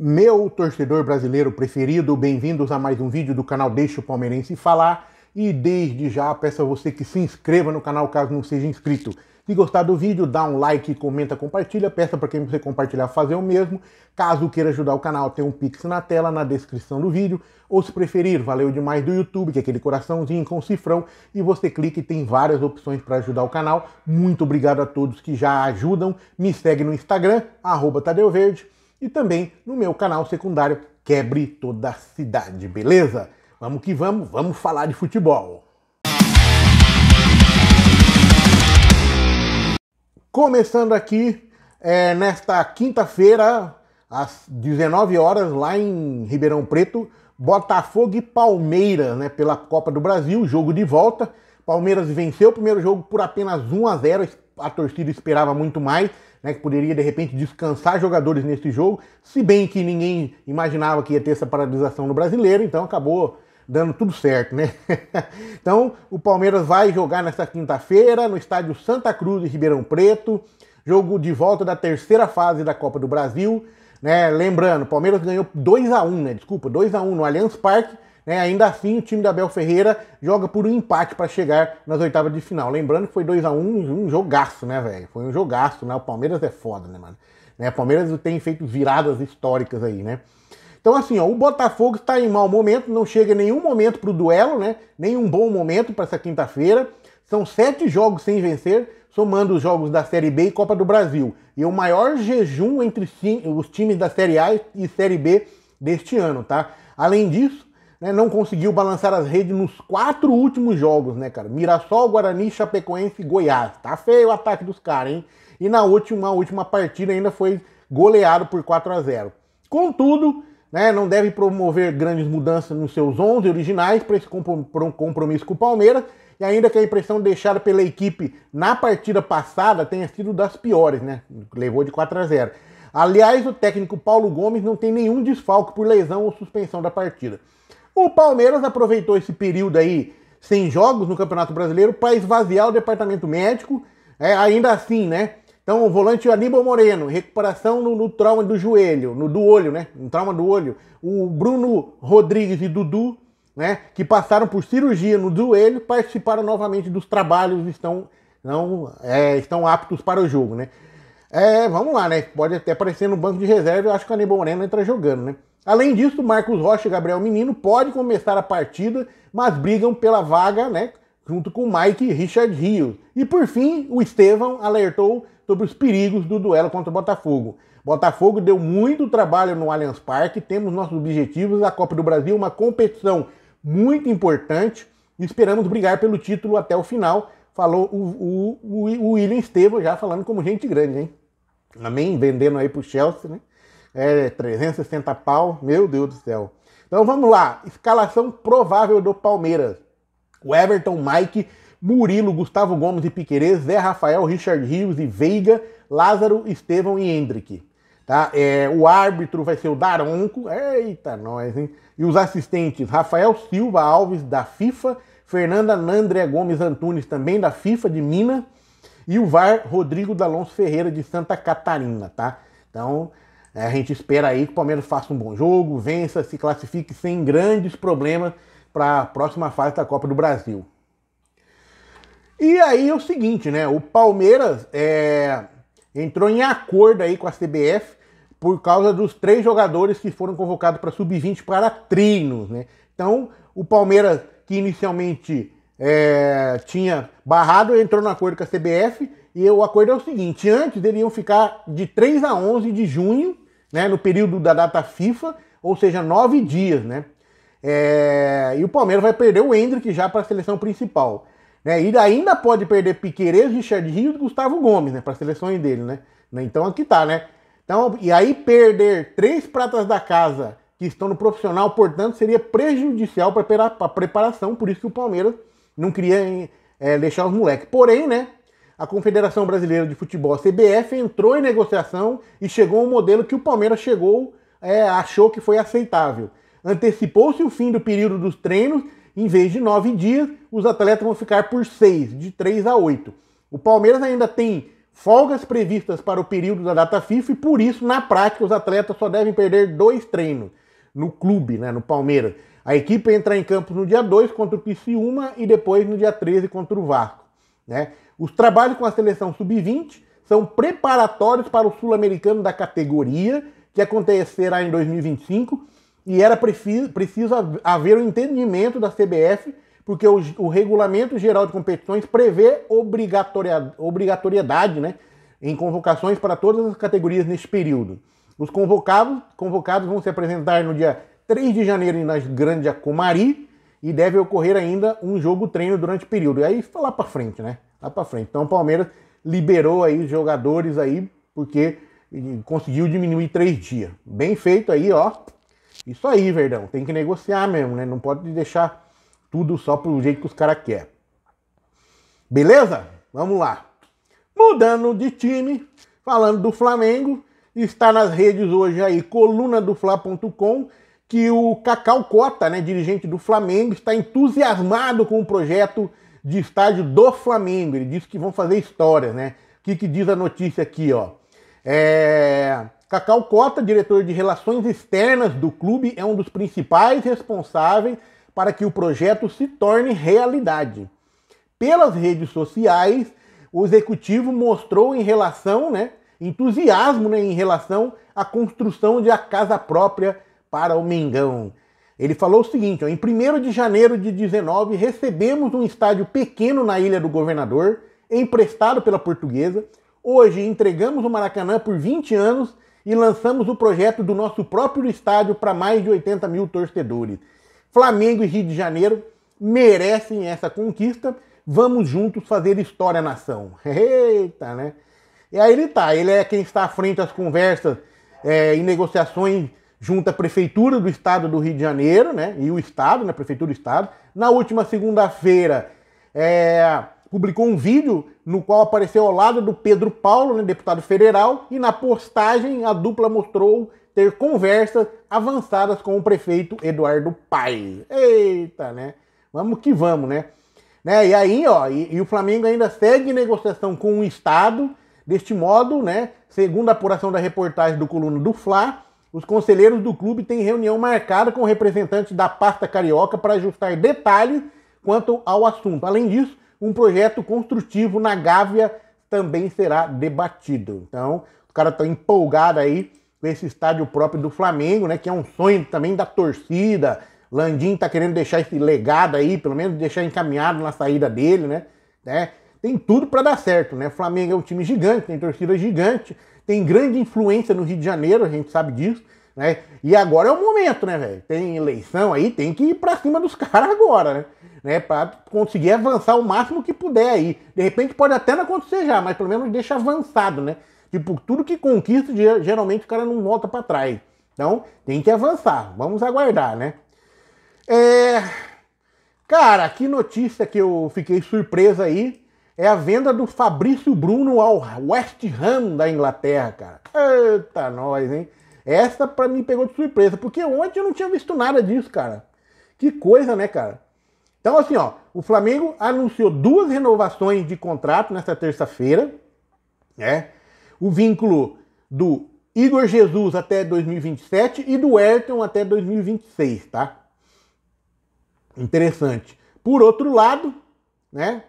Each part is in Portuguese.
Meu torcedor brasileiro preferido, bem-vindos a mais um vídeo do canal Deixa o Palmeirense Falar. E desde já peço a você que se inscreva no canal caso não seja inscrito. Se gostar do vídeo, dá um like, comenta, compartilha. Peça para quem você compartilhar fazer o mesmo. Caso queira ajudar o canal, tem um pix na tela, na descrição do vídeo. Ou se preferir, valeu demais do YouTube, que é aquele coraçãozinho com cifrão. E você clica e tem várias opções para ajudar o canal. Muito obrigado a todos que já ajudam. Me segue no Instagram, arroba Tadeu Verde e também no meu canal secundário Quebre Toda a Cidade, beleza? Vamos que vamos, vamos falar de futebol. Começando aqui, é, nesta quinta-feira, às 19 horas, lá em Ribeirão Preto, Botafogo e Palmeiras, né, pela Copa do Brasil, jogo de volta. Palmeiras venceu o primeiro jogo por apenas 1 a 0. A torcida esperava muito mais né, que poderia de repente descansar jogadores nesse jogo, se bem que ninguém imaginava que ia ter essa paralisação no brasileiro, então acabou dando tudo certo, né? então o Palmeiras vai jogar nesta quinta-feira no estádio Santa Cruz de Ribeirão Preto, jogo de volta da terceira fase da Copa do Brasil. Né, lembrando, o Palmeiras ganhou 2 a 1 né? Desculpa, 2 a 1 no Allianz Parque né? Ainda assim, o time da Abel Ferreira joga por um empate para chegar nas oitavas de final. Lembrando que foi 2 a 1 um, um jogaço, né, velho? Foi um jogaço, né? O Palmeiras é foda, né, mano? Né? O Palmeiras tem feito viradas históricas aí, né? Então, assim, ó, o Botafogo está em mau momento, não chega nenhum momento para o duelo, né? Nenhum bom momento para essa quinta-feira. São sete jogos sem vencer, somando os jogos da Série B e Copa do Brasil. E é o maior jejum entre os times da Série A e Série B deste ano, tá? Além disso, né, não conseguiu balançar as redes nos quatro últimos jogos, né, cara? Mirassol, Guarani, Chapecoense e Goiás. Tá feio o ataque dos caras, hein? E na última, última partida ainda foi goleado por 4 a 0. Contudo, né, não deve promover grandes mudanças nos seus 11 originais para esse compromisso com o Palmeiras. E ainda que a impressão deixada pela equipe na partida passada tenha sido das piores, né? Levou de 4 a 0. Aliás, o técnico Paulo Gomes não tem nenhum desfalque por lesão ou suspensão da partida. O Palmeiras aproveitou esse período aí sem jogos no Campeonato Brasileiro para esvaziar o departamento médico, é, ainda assim, né? Então, o volante Aníbal Moreno, recuperação no, no, trauma do joelho, no do olho, né? Um trauma do olho. O Bruno Rodrigues e Dudu, né? Que passaram por cirurgia no joelho, participaram novamente dos trabalhos, estão não é, estão aptos para o jogo, né? É, vamos lá, né? Pode até aparecer no banco de reserva, eu acho que o Aníbal Moreno entra jogando, né? Além disso, Marcos Rocha e Gabriel Menino podem começar a partida, mas brigam pela vaga, né? Junto com Mike e Richard Rios. E por fim, o Estevão alertou sobre os perigos do duelo contra o Botafogo. Botafogo deu muito trabalho no Allianz Parque, temos nossos objetivos, a Copa do Brasil, uma competição muito importante, e esperamos brigar pelo título até o final, falou o, o, o William Estevam já falando como gente grande, hein? Amém? Vendendo aí pro Chelsea, né? É 360 pau, meu Deus do céu. Então vamos lá, escalação provável do Palmeiras. O Everton, Mike, Murilo, Gustavo Gomes e Piquerez, Zé Rafael, Richard Rios e Veiga, Lázaro, Estevão e Hendrick. Tá? É, o árbitro vai ser o Daronco, eita nós, hein? E os assistentes, Rafael Silva Alves, da FIFA, Fernanda Nandria Gomes Antunes, também da FIFA de Minas, e o VAR Rodrigo D'Alonso Ferreira de Santa Catarina, tá? Então, é, a gente espera aí que o Palmeiras faça um bom jogo, vença, se classifique sem grandes problemas para a próxima fase da Copa do Brasil. E aí é o seguinte, né? O Palmeiras é, entrou em acordo aí com a CBF por causa dos três jogadores que foram convocados para sub-20 para treinos, né? Então, o Palmeiras, que inicialmente é, tinha barrado, entrou no acordo com a CBF e o acordo é o seguinte: antes iriam ficar de 3 a 11 de junho, né, no período da data FIFA, ou seja, nove dias, né? É, e o Palmeiras vai perder o Hendrick já para a seleção principal. Né? E ainda pode perder Piqueires, Richard Rios e Gustavo Gomes, né? Para a seleções dele, né? né? Então aqui tá, né? Então, e aí perder três pratas da casa que estão no profissional, portanto, seria prejudicial para a preparação, por isso que o Palmeiras não queria é, deixar os moleques. Porém, né, a Confederação Brasileira de Futebol, a CBF, entrou em negociação e chegou um modelo que o Palmeiras chegou, é, achou que foi aceitável. Antecipou-se o fim do período dos treinos, em vez de nove dias, os atletas vão ficar por seis, de três a oito. O Palmeiras ainda tem folgas previstas para o período da data FIFA e por isso, na prática, os atletas só devem perder dois treinos no clube, né, no Palmeiras. A equipe entra em campo no dia 2 contra o Criciúma e depois no dia 13 contra o Vasco. Né? Os trabalhos com a seleção sub-20 são preparatórios para o sul-americano da categoria, que acontecerá em 2025, e era preciso, preciso haver o um entendimento da CBF, porque o, o, Regulamento Geral de Competições prevê obrigatoriedade né, em convocações para todas as categorias neste período. Os convocados, convocados vão se apresentar no dia 3 de janeiro na Grande Acumari e deve ocorrer ainda um jogo treino durante o período. E aí foi lá para frente, né? Lá para frente. Então o Palmeiras liberou aí os jogadores aí porque conseguiu diminuir três dias. Bem feito aí, ó. Isso aí, Verdão. Tem que negociar mesmo, né? Não pode deixar tudo só pro jeito que os caras querem. Beleza? Vamos lá. Mudando de time, falando do Flamengo, está nas redes hoje aí coluna do Fla.com que o Cacau Cota, né, dirigente do Flamengo, está entusiasmado com o projeto de estádio do Flamengo. Ele disse que vão fazer histórias, né? O que, que diz a notícia aqui, ó? É... Cacau Cota, diretor de relações externas do clube, é um dos principais responsáveis para que o projeto se torne realidade. Pelas redes sociais, o executivo mostrou em relação, né, entusiasmo né, em relação à construção de a casa própria para o Mengão. Ele falou o seguinte: ó, em 1 de janeiro de 19, recebemos um estádio pequeno na Ilha do Governador, emprestado pela portuguesa. Hoje entregamos o Maracanã por 20 anos e lançamos o projeto do nosso próprio estádio para mais de 80 mil torcedores. Flamengo e Rio de Janeiro merecem essa conquista. Vamos juntos fazer história nação. Eita, né? E aí ele tá, ele é quem está à frente das conversas é, e negociações junta a Prefeitura do Estado do Rio de Janeiro, né? E o Estado, né? Prefeitura do Estado. Na última segunda-feira, é, publicou um vídeo no qual apareceu ao lado do Pedro Paulo, né, deputado federal, e na postagem a dupla mostrou ter conversas avançadas com o prefeito Eduardo Paes. Eita, né? Vamos que vamos, né? né? E aí, ó, e, e o Flamengo ainda segue negociação com o Estado. Deste modo, né, segundo a apuração da reportagem do Coluna do Fla, os conselheiros do clube têm reunião marcada com representantes da pasta carioca para ajustar detalhes quanto ao assunto. Além disso, um projeto construtivo na Gávea também será debatido. Então, o cara está empolgado aí com esse estádio próprio do Flamengo, né? Que é um sonho também da torcida. Landim tá querendo deixar esse legado aí, pelo menos deixar encaminhado na saída dele, né? né? tem tudo para dar certo, né? Flamengo é um time gigante, tem torcida gigante, tem grande influência no Rio de Janeiro, a gente sabe disso, né? E agora é o momento, né, velho? Tem eleição aí, tem que ir para cima dos caras agora, né? né? Para conseguir avançar o máximo que puder aí. De repente pode até não acontecer já, mas pelo menos deixa avançado, né? Tipo, tudo que conquista, geralmente o cara não volta para trás. Então, tem que avançar. Vamos aguardar, né? É... Cara, que notícia que eu fiquei surpresa aí é a venda do Fabrício Bruno ao West Ham da Inglaterra, cara. Eita, nós, hein? Essa pra mim pegou de surpresa, porque ontem eu não tinha visto nada disso, cara. Que coisa, né, cara? Então, assim, ó, o Flamengo anunciou duas renovações de contrato nesta terça-feira, né? O vínculo do Igor Jesus até 2027 e do Ayrton até 2026, tá? Interessante. Por outro lado, né?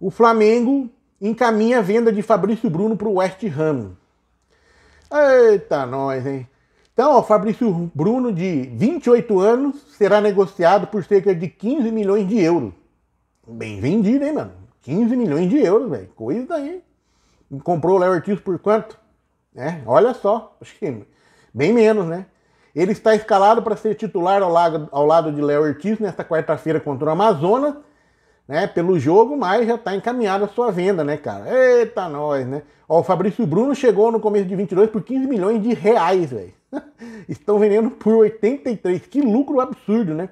o Flamengo encaminha a venda de Fabrício Bruno para o West Ham. Eita, nós, hein? Então, o Fabrício Bruno, de 28 anos, será negociado por cerca de 15 milhões de euros. Bem vendido, hein, mano? 15 milhões de euros, velho. Coisa daí. Comprou o Léo Ortiz por quanto? É, olha só. Acho que bem menos, né? Ele está escalado para ser titular ao lado, ao lado de Léo Ortiz nesta quarta-feira contra o Amazonas né, pelo jogo, mas já está encaminhada a sua venda, né, cara? Eita, nós, né? Ó, o Fabrício Bruno chegou no começo de 22 por 15 milhões de reais, velho. Estão vendendo por 83. Que lucro absurdo, né?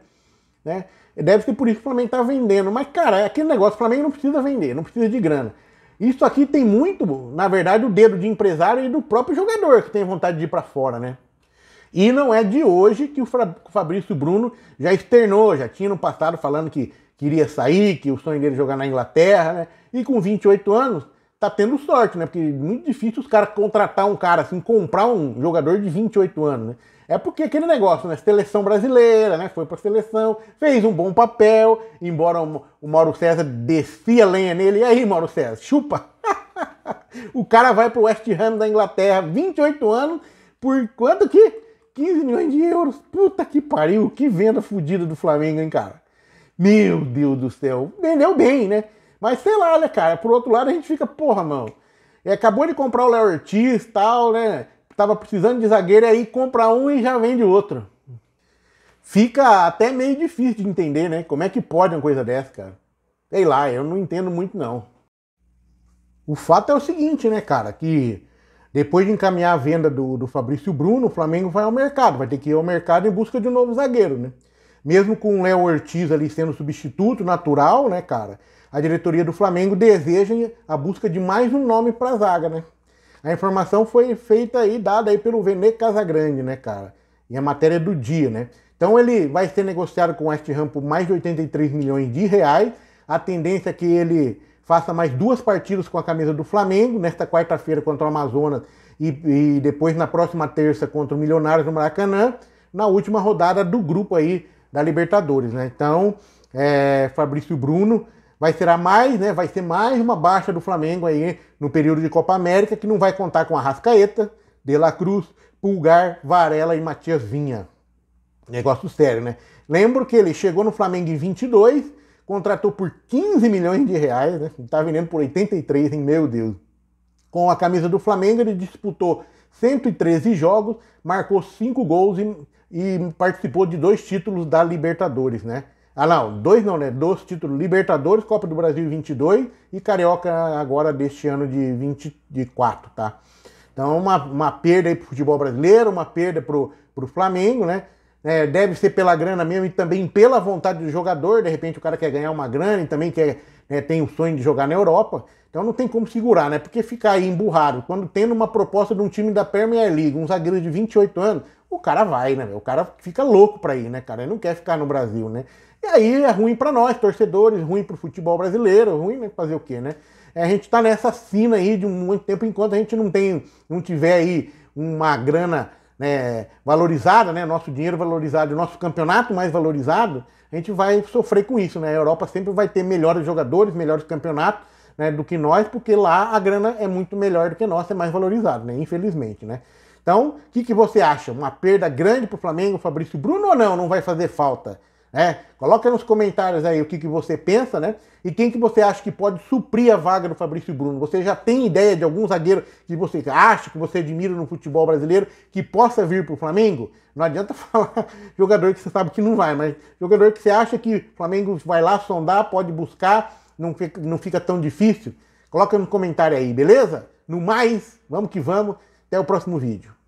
né? Deve ser por isso que o Flamengo está vendendo. Mas, cara, é aquele negócio, o Flamengo não precisa vender, não precisa de grana. Isso aqui tem muito, na verdade, o dedo de empresário e do próprio jogador que tem vontade de ir para fora, né? E não é de hoje que o Fabrício Bruno já externou, já tinha no passado falando que queria sair, que o sonho dele é jogar na Inglaterra, né? E com 28 anos, tá tendo sorte, né? Porque é muito difícil os caras contratar um cara, assim, comprar um jogador de 28 anos, né? É porque aquele negócio, né? Seleção brasileira, né? Foi pra seleção, fez um bom papel, embora o Mauro César descia lenha nele. E aí, Mauro César, chupa! o cara vai pro West Ham da Inglaterra, 28 anos, por quanto que? 15 milhões de euros. Puta que pariu, que venda fodida do Flamengo, hein, cara? Meu Deus do céu. Vendeu bem, né? Mas sei lá, né, cara? Por outro lado, a gente fica, porra, mano. Acabou de comprar o Léo Ortiz tal, né? Tava precisando de zagueiro aí, compra um e já vende outro. Fica até meio difícil de entender, né? Como é que pode uma coisa dessa, cara? Sei lá, eu não entendo muito, não. O fato é o seguinte, né, cara? Que depois de encaminhar a venda do, do Fabrício Bruno, o Flamengo vai ao mercado, vai ter que ir ao mercado em busca de um novo zagueiro, né? Mesmo com o Léo Ortiz ali sendo substituto natural, né, cara? A diretoria do Flamengo deseja a busca de mais um nome para a zaga, né? A informação foi feita aí, dada aí pelo Vene Casagrande, né, cara? E a matéria do dia, né? Então ele vai ser negociado com o West Ham por mais de 83 milhões de reais. A tendência é que ele faça mais duas partidas com a camisa do Flamengo, nesta quarta-feira contra o Amazonas e, e, depois na próxima terça contra o Milionários no Maracanã, na última rodada do grupo aí da Libertadores, né? Então, é, Fabrício Bruno vai ser mais, né? Vai ser mais uma baixa do Flamengo aí no período de Copa América que não vai contar com Rascaeta, De La Cruz, Pulgar, Varela e Matias Vinha. Negócio sério, né? Lembro que ele chegou no Flamengo em 22, contratou por 15 milhões de reais, né? Tá vendendo por 83, hein? Meu Deus. Com a camisa do Flamengo, ele disputou 113 jogos, marcou 5 gols e, e, participou de dois títulos da Libertadores, né? Ah, não, dois não, né? Dois títulos Libertadores, Copa do Brasil 22 e Carioca agora deste ano de 24, tá? Então, uma, uma perda aí pro futebol brasileiro, uma perda pro, pro Flamengo, né? É, deve ser pela grana mesmo e também pela vontade do jogador. De repente, o cara quer ganhar uma grana e também quer né, tem o sonho de jogar na Europa, então não tem como segurar, né? Porque ficar aí emburrado, quando tendo uma proposta de um time da Premier League, um zagueiro de 28 anos, o cara vai, né? O cara fica louco para ir, né, cara? Ele não quer ficar no Brasil, né? E aí é ruim para nós, torcedores, ruim para o futebol brasileiro, ruim né, fazer o quê, né? É, a gente está nessa sina aí de muito tempo, enquanto a gente não tem, não tiver aí uma grana né, valorizada, né, nosso dinheiro valorizado, nosso campeonato mais valorizado, a gente vai sofrer com isso. Né? A Europa sempre vai ter melhores jogadores, melhores campeonatos né, do que nós, porque lá a grana é muito melhor do que nossa, é mais valorizada, né, infelizmente. Né? Então, o que, que você acha? Uma perda grande para o Flamengo, Fabrício Bruno ou não? Não vai fazer falta? Né? Coloca nos comentários aí o que, que você pensa, né? E quem que você acha que pode suprir a vaga do Fabrício Bruno? Você já tem ideia de algum zagueiro que você acha, que você admira no futebol brasileiro, que possa vir para o Flamengo? Não adianta falar jogador que você sabe que não vai, mas jogador que você acha que o Flamengo vai lá sondar, pode buscar, não fica, não fica tão difícil. Coloca no comentário aí, beleza? No mais, vamos que vamos. Até o próximo vídeo.